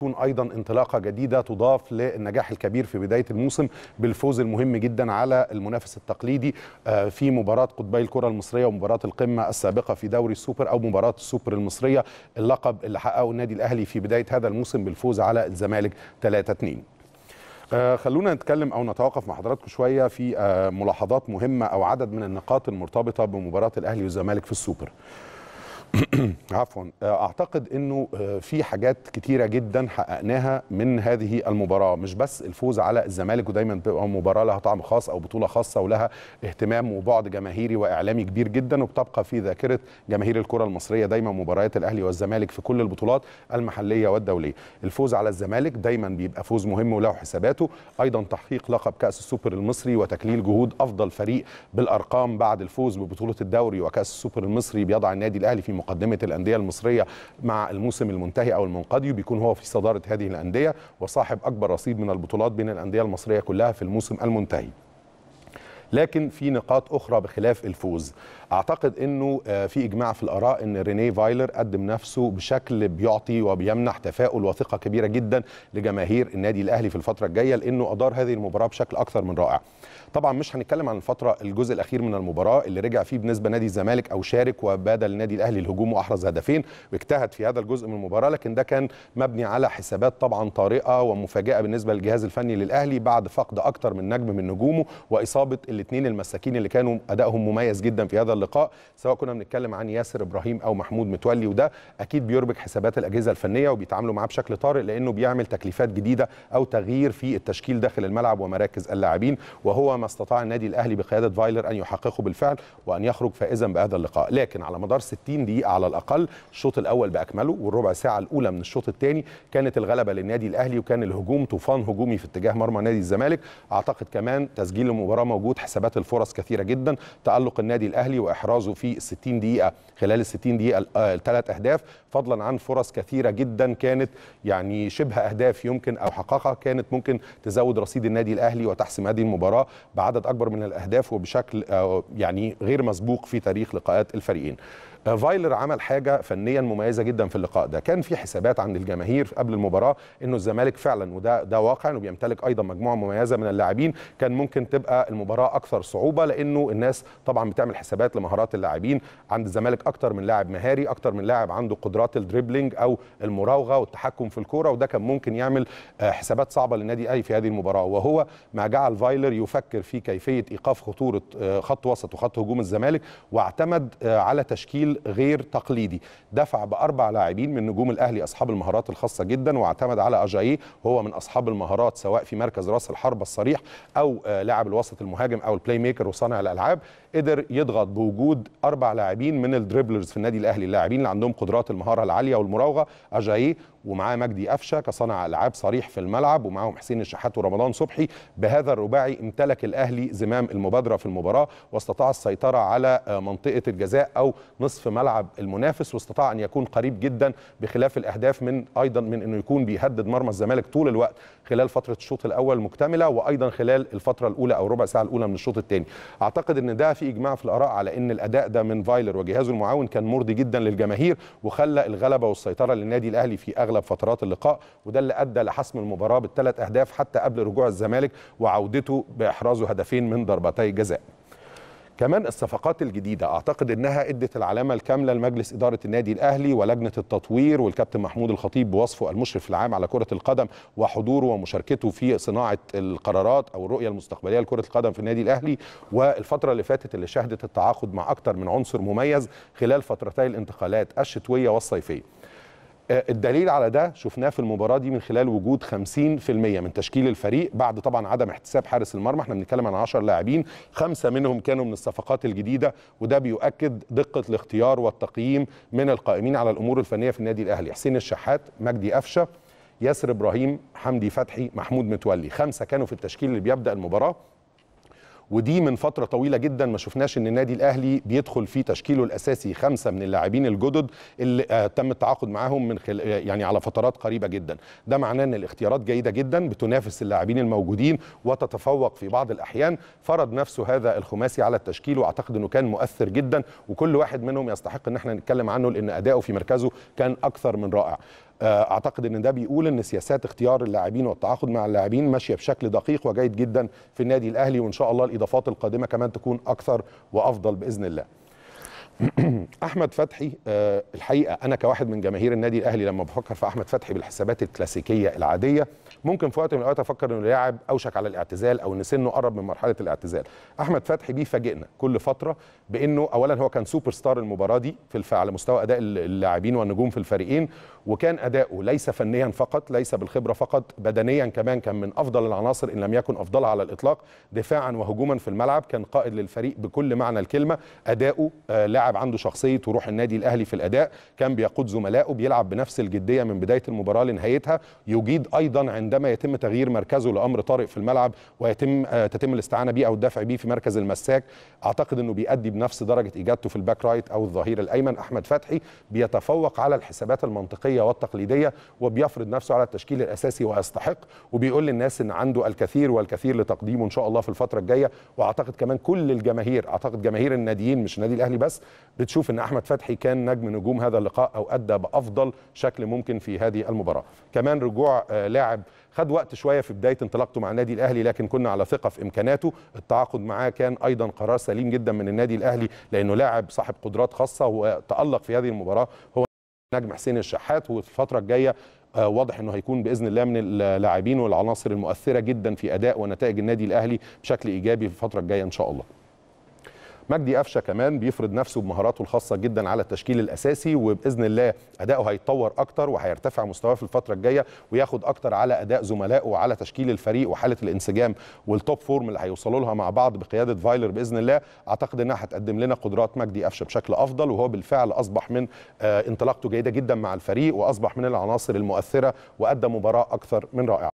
تكون ايضا انطلاقه جديده تضاف للنجاح الكبير في بدايه الموسم بالفوز المهم جدا على المنافس التقليدي آه، في مباراه قطبي الكره المصريه ومباراه القمه السابقه في دوري السوبر او مباراه السوبر المصريه اللقب اللي حققه النادي الاهلي في بدايه هذا الموسم بالفوز على الزمالك 3 2 آه، خلونا نتكلم او نتوقف مع حضراتكم شويه في آه، ملاحظات مهمه او عدد من النقاط المرتبطه بمباراه الاهلي والزمالك في السوبر عفوا آه، اعتقد انه آه، في حاجات كتيره جدا حققناها من هذه المباراه مش بس الفوز على الزمالك ودايما بتبقى مباراه لها طعم خاص او بطوله خاصه ولها اهتمام وبعد جماهيري واعلامي كبير جدا وبتبقى في ذاكره جماهير الكره المصريه دايما مباريات الاهلي والزمالك في كل البطولات المحليه والدوليه الفوز على الزمالك دايما بيبقى فوز مهم وله حساباته ايضا تحقيق لقب كاس السوبر المصري وتكليل جهود افضل فريق بالارقام بعد الفوز ببطوله الدوري وكاس السوبر المصري بيضع النادي الاهلي في مقدمه الانديه المصريه مع الموسم المنتهي او المنقضي بيكون هو في صداره هذه الانديه وصاحب اكبر رصيد من البطولات بين الانديه المصريه كلها في الموسم المنتهي لكن في نقاط أخرى بخلاف الفوز أعتقد أنه آه، في إجماع في الآراء أن ريني فايلر قدم نفسه بشكل بيعطي وبيمنح تفاؤل وثقة كبيرة جدا لجماهير النادي الأهلي في الفترة الجاية لأنه أدار هذه المباراة بشكل أكثر من رائع طبعا مش هنتكلم عن الفترة الجزء الأخير من المباراة اللي رجع فيه بنسبة نادي الزمالك أو شارك وبادل النادي الأهلي الهجوم وأحرز هدفين واجتهد في هذا الجزء من المباراة لكن ده كان مبني على حسابات طبعا طارئة ومفاجأة بالنسبة للجهاز الفني للأهلي بعد فقد أكثر من نجم من نجومه وإصابة ال الاثنين المساكين اللي كانوا ادائهم مميز جدا في هذا اللقاء سواء كنا بنتكلم عن ياسر ابراهيم او محمود متولي وده اكيد بيربك حسابات الاجهزه الفنيه وبيتعاملوا معاه بشكل طارئ لانه بيعمل تكليفات جديده او تغيير في التشكيل داخل الملعب ومراكز اللاعبين وهو ما استطاع النادي الاهلي بقياده فايلر ان يحققه بالفعل وان يخرج فائزا بهذا اللقاء لكن على مدار 60 دقيقه على الاقل الشوط الاول باكمله والربع ساعه الاولى من الشوط الثاني كانت الغلبه للنادي الاهلي وكان الهجوم طوفان هجومي في اتجاه مرمى نادي الزمالك اعتقد كمان تسجيل المباراه موجود حسابات الفرص كثيره جدا تالق النادي الاهلي واحرازه في 60 دقيقه خلال ال 60 دقيقه الثلاث آه، اهداف فضلا عن فرص كثيره جدا كانت يعني شبه اهداف يمكن او حققها كانت ممكن تزود رصيد النادي الاهلي وتحسم هذه المباراه بعدد اكبر من الاهداف وبشكل آه، يعني غير مسبوق في تاريخ لقاءات الفريقين فايلر عمل حاجه فنيا مميزه جدا في اللقاء ده كان في حسابات عند الجماهير قبل المباراه انه الزمالك فعلا وده ده واقع انه بيمتلك ايضا مجموعه مميزه من اللاعبين كان ممكن تبقى المباراه اكثر صعوبه لانه الناس طبعا بتعمل حسابات لمهارات اللاعبين عند الزمالك اكثر من لاعب مهاري اكثر من لاعب عنده قدرات الدريبلينج او المراوغه والتحكم في الكوره وده كان ممكن يعمل آه، حسابات صعبه للنادي الاهلي في هذه المباراه وهو ما جعل فايلر يفكر في كيفيه ايقاف خطوره آه، خط وسط وخط هجوم الزمالك واعتمد آه، على تشكيل غير تقليدي دفع باربع لاعبين من نجوم الاهلي اصحاب المهارات الخاصه جدا واعتمد على اجاييه هو من اصحاب المهارات سواء في مركز راس الحربه الصريح او آه، لاعب الوسط المهاجم او البلاي ميكر وصانع الالعاب قدر يضغط بوجود اربع لاعبين من الدريبلرز في النادي الاهلي اللاعبين اللي عندهم قدرات المهاره العاليه والمراوغه اجاييه ومعاه مجدي قفشه كصانع العاب صريح في الملعب ومعاهم حسين الشحات ورمضان صبحي بهذا الرباعي امتلك الاهلي زمام المبادره في المباراه واستطاع السيطره على آه، منطقه الجزاء او نصف ملعب المنافس واستطاع ان يكون قريب جدا بخلاف الاهداف من ايضا من انه يكون بيهدد مرمى الزمالك طول الوقت خلال فتره الشوط الاول مكتمله وايضا خلال الفتره الاولى او ربع ساعه الاولى من الشوط الثاني اعتقد ان ده في اجماع في الاراء على ان الاداء ده من فايلر وجهازه المعاون كان مرضي جدا للجماهير وخلى الغلبه والسيطره للنادي الاهلي في اغلب اغلب فترات اللقاء وده اللي ادى لحسم المباراه بالثلاث اهداف حتى قبل رجوع الزمالك وعودته باحرازه هدفين من ضربتي جزاء كمان الصفقات الجديدة أعتقد أنها أدت العلامة الكاملة لمجلس إدارة النادي الأهلي ولجنة التطوير والكابتن محمود الخطيب بوصفه المشرف العام على كرة القدم وحضوره ومشاركته في صناعة القرارات أو الرؤية المستقبلية لكرة القدم في النادي الأهلي والفترة اللي فاتت اللي شهدت التعاقد مع أكثر من عنصر مميز خلال فترتي الانتقالات الشتوية والصيفية آه، الدليل على ده شفناه في المباراه دي من خلال وجود 50% من تشكيل الفريق بعد طبعا عدم احتساب حارس المرمى احنا بنتكلم عن 10 لاعبين خمسه منهم كانوا من الصفقات الجديده وده بيؤكد دقه الاختيار والتقييم من القائمين على الامور الفنيه في النادي الاهلي حسين الشحات مجدي قفشه ياسر ابراهيم حمدي فتحي محمود متولي خمسه كانوا في التشكيل اللي بيبدا المباراه ودي من فتره طويله جدا ما شفناش ان النادي الاهلي بيدخل في تشكيله الاساسي خمسه من اللاعبين الجدد اللي آه، تم التعاقد معاهم من خل... آه، يعني على فترات قريبه جدا ده معناه ان الاختيارات جيده جدا بتنافس اللاعبين الموجودين وتتفوق في بعض الاحيان فرض نفسه هذا الخماسي على التشكيل واعتقد انه كان مؤثر جدا وكل واحد منهم يستحق ان احنا نتكلم عنه لان اداؤه في مركزه كان اكثر من رائع آه، اعتقد ان ده بيقول ان سياسات اختيار اللاعبين والتعاقد مع اللاعبين ماشيه بشكل دقيق وجيد جدا في النادي الاهلي وان شاء الله الاضافات القادمه كمان تكون اكثر وافضل باذن الله احمد فتحي آه، الحقيقه انا كواحد من جماهير النادي الاهلي لما بفكر في احمد فتحي بالحسابات الكلاسيكيه العاديه ممكن في وقت من الاوقات افكر انه اللاعب اوشك على الاعتزال او ان سنه قرب من مرحله الاعتزال احمد فتحي بيفاجئنا فاجئنا كل فتره بانه اولا هو كان سوبر ستار المباراه دي في على مستوى اداء اللاعبين والنجوم في الفريقين وكان اداؤه ليس فنيا فقط ليس بالخبره فقط بدنيا كمان كان من افضل العناصر ان لم يكن افضلها على الاطلاق دفاعا وهجوما في الملعب كان قائد للفريق بكل معنى الكلمه اداؤه آه لاعب عنده شخصيه وروح النادي الاهلي في الاداء كان بيقود زملائه بيلعب بنفس الجديه من بدايه المباراه لنهايتها يجيد ايضا عند عندما يتم تغيير مركزه لامر طارئ في الملعب ويتم آه، تتم الاستعانه به او الدفع به في مركز المساك اعتقد انه بيأدي بنفس درجه اجادته في الباك رايت او الظهير الايمن احمد فتحي بيتفوق على الحسابات المنطقيه والتقليديه وبيفرض نفسه على التشكيل الاساسي ويستحق وبيقول للناس ان عنده الكثير والكثير لتقديمه ان شاء الله في الفتره الجايه واعتقد كمان كل الجماهير اعتقد جماهير الناديين مش النادي الاهلي بس بتشوف ان احمد فتحي كان نجم نجوم هذا اللقاء او ادى بافضل شكل ممكن في هذه المباراه كمان رجوع آه، لاعب خد وقت شويه في بدايه انطلاقته مع النادي الاهلي لكن كنا على ثقه في امكاناته التعاقد معاه كان ايضا قرار سليم جدا من النادي الاهلي لانه لاعب صاحب قدرات خاصه وتالق في هذه المباراه هو نجم حسين الشحات وفي الفتره الجايه آه، واضح انه هيكون باذن الله من اللاعبين والعناصر المؤثره جدا في اداء ونتائج النادي الاهلي بشكل ايجابي في الفتره الجايه ان شاء الله مجدي قفشه كمان بيفرض نفسه بمهاراته الخاصه جدا على التشكيل الاساسي وباذن الله اداؤه هيتطور اكتر وهيرتفع مستواه في الفتره الجايه وياخد اكتر على اداء زملائه وعلى تشكيل الفريق وحاله الانسجام والتوب فورم اللي هيوصلوا لها مع بعض بقياده فايلر باذن الله اعتقد انها هتقدم لنا قدرات مجدي قفشه بشكل افضل وهو بالفعل اصبح من آه، انطلاقته جيده جدا مع الفريق واصبح من العناصر المؤثره وادى مباراه اكثر من رائعه